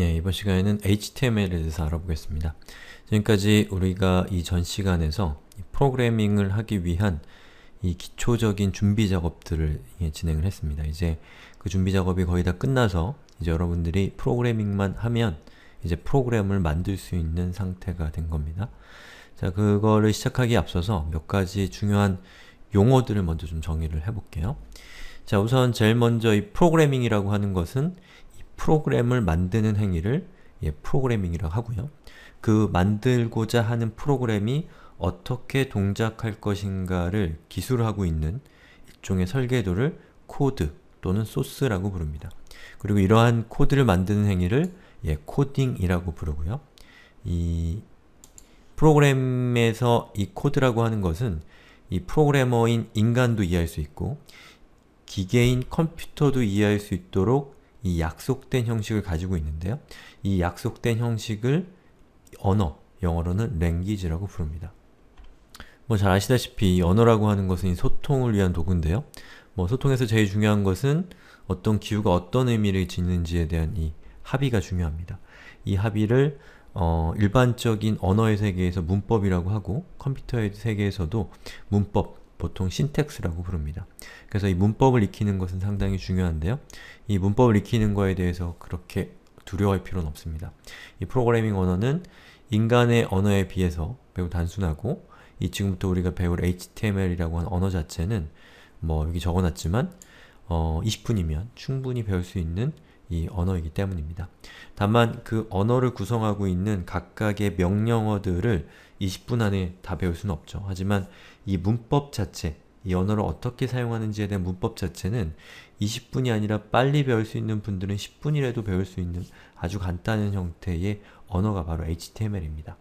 예, 이번 시간에는 HTML에 대해서 알아보겠습니다. 지금까지 우리가 이 전 시간에서 프로그래밍을 하기 위한 이 기초적인 준비 작업들을 예, 진행을 했습니다. 이제 그 준비 작업이 거의 다 끝나서 이제 여러분들이 프로그래밍만 하면 이제 프로그램을 만들 수 있는 상태가 된 겁니다. 자, 그거를 시작하기에 앞서서 몇 가지 중요한 용어들을 먼저 좀 정의를 해볼게요. 자, 우선 제일 먼저 이 프로그래밍이라고 하는 것은 프로그램을 만드는 행위를 예, 프로그래밍이라고 하고요. 그 만들고자 하는 프로그램이 어떻게 동작할 것인가를 기술하고 있는 일종의 설계도를 코드 또는 소스라고 부릅니다. 그리고 이러한 코드를 만드는 행위를 예, 코딩이라고 부르고요. 이 프로그램에서 이 코드라고 하는 것은 이 프로그래머인 인간도 이해할 수 있고 기계인 컴퓨터도 이해할 수 있도록 이 약속된 형식을 가지고 있는데요. 이 약속된 형식을 언어, 영어로는 language라고 부릅니다. 뭐 잘 아시다시피 이 언어라고 하는 것은 소통을 위한 도구인데요. 뭐 소통에서 제일 중요한 것은 어떤 기후가 어떤 의미를 짓는지에 대한 이 합의가 중요합니다. 이 합의를 어, 일반적인 언어의 세계에서 문법이라고 하고 컴퓨터의 세계에서도 문법, 보통 신텍스라고 부릅니다. 그래서 이 문법을 익히는 것은 상당히 중요한데요. 이 문법을 익히는 거에 대해서 그렇게 두려워할 필요는 없습니다. 이 프로그래밍 언어는 인간의 언어에 비해서 매우 단순하고 이 지금부터 우리가 배울 HTML이라고 하는 언어 자체는 뭐 여기 적어놨지만 어, 20분이면 충분히 배울 수 있는 이 언어이기 때문입니다. 다만 그 언어를 구성하고 있는 각각의 명령어들을 20분 안에 다 배울 수는 없죠. 하지만 이 문법 자체, 이 언어를 어떻게 사용하는지에 대한 문법 자체는 20분이 아니라 빨리 배울 수 있는 분들은 10분이라도 배울 수 있는 아주 간단한 형태의 언어가 바로 HTML입니다.